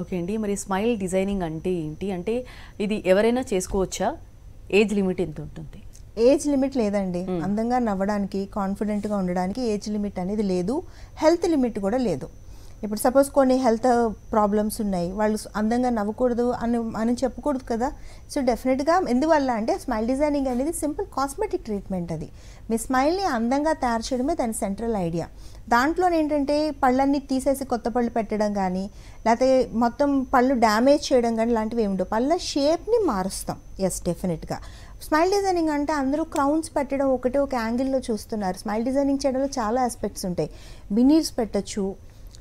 okay అండి మరి smile designing అంటే ఏంటి అంటే ఇది ఎవరైనా చేసుకోవచ్చా ఏజ్ లిమిట్ ఎంత ఉంటుంది ఏజ్ లిమిట్ లేదండి అందంగా నవ్వడానికి కాన్ఫిడెంట్గా ఉండడానికి ఏజ్ లిమిట్ అనేది లేదు హెల్త్ లిమిట్ కూడా లేదు ఇప్పుడు సపోజ్ కొన్ని హెల్త్ ప్రాబ్లమ్స్ ఉన్నాయి వాళ్ళు అందంగా నవ్వకూడదు అని అని చెప్పకూడదు కదా సో డెఫినెట్గా ఎందువల్ల అంటే స్మైల్ డిజైనింగ్ అనేది సింపుల్ కాస్మెటిక్ ట్రీట్మెంట్ అది మీ స్మైల్ని అందంగా తయారు చేయడమే దాని సెంట్రల్ ఐడియా దాంట్లో ఏంటంటే పళ్ళన్నీ తీసేసి కొత్త పళ్ళు పెట్టడం కానీ లేకపోతే మొత్తం పళ్ళు డ్యామేజ్ చేయడం కానీ లాంటివి ఏమి ఉండవు పళ్ళ షేప్ని మారుస్తాం ఎస్ డెఫినెట్గా స్మైల్ డిజైనింగ్ అంటే అందరూ క్రౌన్స్ పెట్టడం ఒకటే ఒక యాంగిల్లో చూస్తున్నారు స్మైల్ డిజైనింగ్ చేయడంలో చాలా ఆస్పెక్ట్స్ ఉంటాయి బినీర్స్ పెట్టచ్చు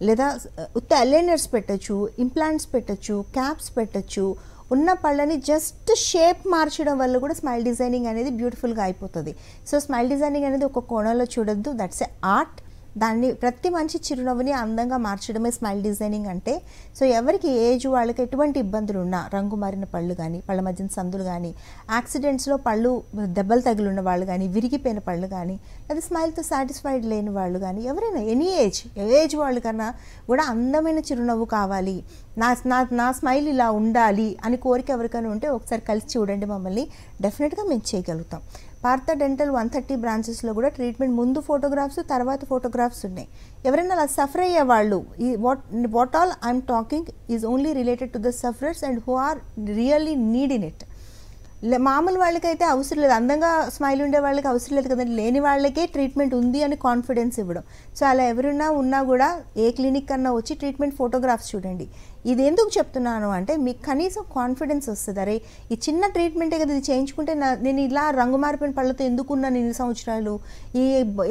లేదా uh, ఉత్త అలైనర్స్ పెట్టచ్చు ఇంప్లాంట్స్ పెట్టచ్చు క్యాప్స్ పెట్టచ్చు ఉన్న పళ్ళని జస్ట్ షేప్ మార్చడం వల్ల కూడా స్మైల్ డిజైనింగ్ అనేది బ్యూటిఫుల్గా అయిపోతుంది సో స్మైల్ డిజైనింగ్ అనేది ఒక కోణంలో చూడొద్దు దట్స్ ఏ ఆర్ట్ దాన్ని ప్రతి మనిషి చిరునవ్వుని అందంగా మార్చడమే స్మైల్ డిజైనింగ్ అంటే సో ఎవరికి ఏజ్ వాళ్ళకి ఎటువంటి ఇబ్బందులు ఉన్నా రంగు మారిన పళ్ళు కానీ పళ్ళ మధ్యన సందులు కానీ యాక్సిడెంట్స్లో పళ్ళు దెబ్బలు తగిలిన వాళ్ళు కానీ విరిగిపోయిన పళ్ళు కానీ లేదా స్మైల్తో సాటిస్ఫైడ్ లేని వాళ్ళు కానీ ఎవరైనా ఎనీ ఏజ్ ఏజ్ వాళ్ళు కన్నా కూడా అందమైన చిరునవ్వు కావాలి నా నా నా స్మైల్ ఇలా ఉండాలి అని కోరిక ఎవరికైనా ఉంటే ఒకసారి కలిసి చూడండి మమ్మల్ని డెఫినెట్గా మేము చేయగలుగుతాం పార్థ డెంటల్ వన్ థర్టీ బ్రాంచెస్లో కూడా ట్రీట్మెంట్ ముందు ఫోటోగ్రాఫ్స్ తర్వాత ఫోటోగ్రాఫ్స్ ఉన్నాయి ఎవరైనా అలా సఫర్ అయ్యే వాళ్ళు ఈ what what all I'm talking is only related to the sufferers and who are really need in it మామూలు వాళ్ళకైతే అవసరం లేదు అందంగా స్మైల్ ఉండే వాళ్ళకి అవసరం లేదు కదండి లేని వాళ్ళకే ట్రీట్మెంట్ ఉంది అని కాన్ఫిడెన్స్ ఇవ్వడం సో అలా ఎవరున్నా ఉన్నా కూడా ఏ క్లినిక్ కన్నా వచ్చి ట్రీట్మెంట్ ఫోటోగ్రాఫ్స్ చూడండి ఇది ఎందుకు చెప్తున్నాను అంటే మీకు కనీసం కాన్ఫిడెన్స్ వస్తుంది అరే ఈ చిన్న ట్రీట్మెంటే కదా ఇది చేయించుకుంటే నా నేను ఇలా రంగు మారిపోయిన పళ్ళతో ఎందుకున్నాను ఇన్ని సంవత్సరాలు ఈ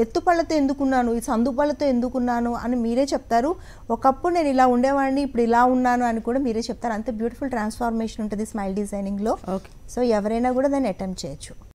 ఎత్తు పళ్ళతో ఎందుకున్నాను ఈ సందు పళ్ళతో ఎందుకున్నాను అని మీరే చెప్తారు ఒకప్పుడు నేను ఇలా ఉండేవాడిని ఇప్పుడు ఇలా ఉన్నాను అని కూడా మీరే చెప్తారు అంత బ్యూటిఫుల్ ట్రాన్స్ఫార్మేషన్ ఉంటుంది స్మైల్ డిజైనింగ్లో సో ఎవరైనా కూడా దాన్ని అటెంప్ట్ చేయొచ్చు